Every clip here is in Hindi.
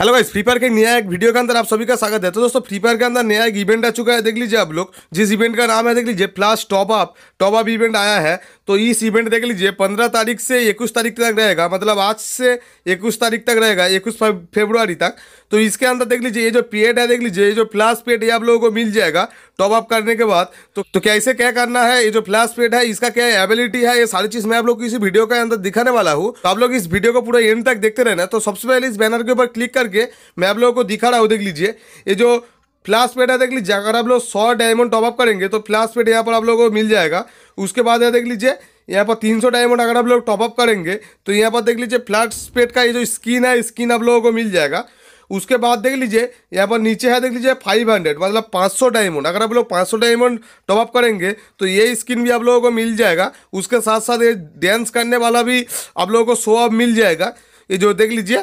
हेलो गाइस फ्री फायर के नया एक वीडियो के अंदर आप सभी का स्वागत है तो दोस्तों फ्री फायर के अंदर नया एक इवेंट आ चुका है देख लीजिए आप लोग जिस इवेंट का नाम है देख लीजिए plus top up top up event आया है तो इस इवेंट देख लीजिए पंद्रह तारीख से इक्कीस तारीख तक रहेगा मतलब आज से इक्कीस तारीख तक रहेगा इक्कीस फेब्रुआरी तक तो इसके अंदर देख लीजिए ये जो पेड है देख लीजिए ये जो फ्लैश पेड ये आप लोगों को मिल जाएगा टॉप अप करने के बाद तो तो कैसे क्या करना है ये जो फ्लैश पेड है इसका क्या एबिलिटी है ये सारी चीज़ मैं आप लोग को इसी वीडियो के अंदर दिखाने वाला हूँ तो आप लोग इस वीडियो को पूरा एंड तक देखते रहना तो सबसे पहले इस बैनर के ऊपर क्लिक करके मैं आप लोगों को दिखा रहा हूँ देख लीजिए ये जो फ्लैश पेट है देख लीजिए अगर आप लोग सौ डायमंड टॉपअप करेंगे तो फ्लैश पेट यहाँ पर आप लोगों को मिल जाएगा उसके बाद है देख लीजिए यहाँ पर 300 डायमंड अगर आप लोग टॉपअप करेंगे तो यहाँ पर देख लीजिए फ्लैट पेट का ये जो स्किन है स्किन आप लोगों को मिल जाएगा उसके बाद देख लीजिए यहाँ पर नीचे है देख लीजिए हंड्रेड मतलब सौ डायमंड अगर आप लोग सौ डायमंड टॉपअप करेंगे तो ये स्किन भी आप लोगों को मिल जाएगा उसके साथ साथ ये डांस करने वाला भी आप लोगों को शो अप मिल जाएगा ये जो देख लीजिए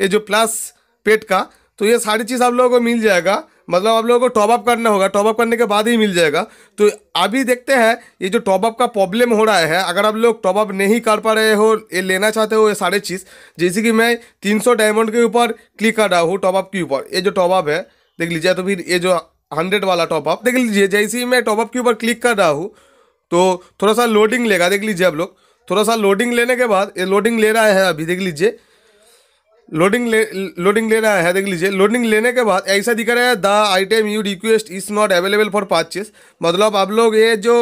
ये जो प्लस पेट का तो ये सारी चीज़ आप लोगों को मिल जाएगा मतलब आप लोगों को टॉपअप करना होगा टॉपअप करने के बाद ही मिल जाएगा तो अभी देखते हैं ये जो टॉपअप का प्रॉब्लम हो रहा है अगर आप लोग टॉपअप नहीं कर पा रहे हो ये लेना चाहते हो ये सारे चीज़ जैसे कि मैं तीन डायमंड के ऊपर क्लिक कर रहा हूँ टॉपअप के ऊपर ये जो टॉपअप है देख लीजिए तो फिर ये जो हंड्रेड वाला टॉपअप देख लीजिए जैसे ही मैं टॉपअप के ऊपर क्लिक कर रहा हूँ तो थोड़ा सा लोडिंग लेगा देख लीजिए आप लोग थोड़ा सा लोडिंग लेने के बाद ये लोडिंग ले रहा है अभी देख लीजिए लोडिंग ले लोडिंग ले रहा है देख लीजिए लोडिंग लेने के बाद ऐसा दिख रहा है the item you request is not available for purchase मतलब आप लोग ये जो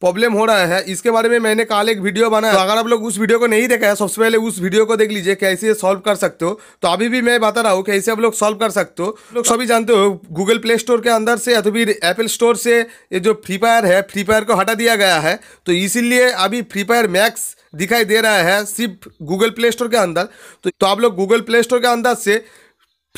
प्रॉब्लम हो रहा है इसके बारे में मैंने कल एक वीडियो बनाया तो अगर आप लोग उस वीडियो को नहीं देखा है सबसे पहले उस वीडियो को देख लीजिए कैसे सॉल्व कर सकते हो तो अभी भी मैं बता रहा हूँ कैसे आप लोग सॉल्व कर सकते हो लोग सभी जानते हो गूगल प्ले स्टोर के अंदर से या तो फिर एप्पल स्टोर से ये जो फ्री फायर है फ्री फायर को हटा दिया गया है तो इसीलिए अभी फ्री फायर मैक्स दिखाई दे रहा है सिर्फ गूगल प्ले स्टोर के अंदर तो, तो आप लोग गूगल प्ले स्टोर के अंदर से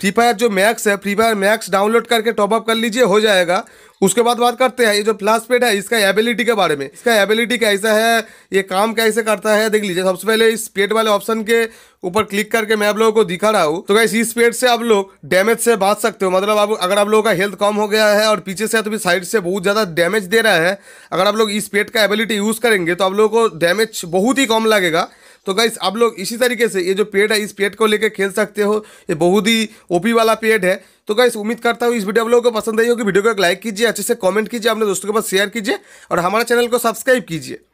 फ्री फायर जो मैक्स है फ्री फायर मैक्स डाउनलोड करके टॉपअप कर लीजिए हो जाएगा उसके बाद बात करते हैं ये जो प्लस पेड है इसका एबिलिटी के बारे में इसका एबिलिटी कैसा है ये काम कैसे करता है देख लीजिए सबसे पहले इस पेड वाले ऑप्शन के ऊपर क्लिक करके मैं आप लोगों को दिखा रहा हूँ तो कैसे इस पेड से आप लोग डैमेज से बांच सकते हो मतलब आप अगर आप लोगों का हेल्थ कम हो गया है और पीछे से तो भी साइड से बहुत ज़्यादा डैमेज दे रहा है अगर आप लोग इस पेड का एबिलिटी यूज़ करेंगे तो आप लोगों को डैमेज बहुत ही कम लगेगा तो गाइस आप लोग इसी तरीके से ये जो पेड है इस पेड को लेकर खेल सकते हो ये बहुत ही ओपी वाला पेड है तो गाइस उम्मीद करता हूँ इस वीडियो आप लोगों को पसंद आई होगी वीडियो को एक लाइक कीजिए अच्छे से कमेंट कीजिए अपने दोस्तों के पास शेयर कीजिए और हमारे चैनल को सब्सक्राइब कीजिए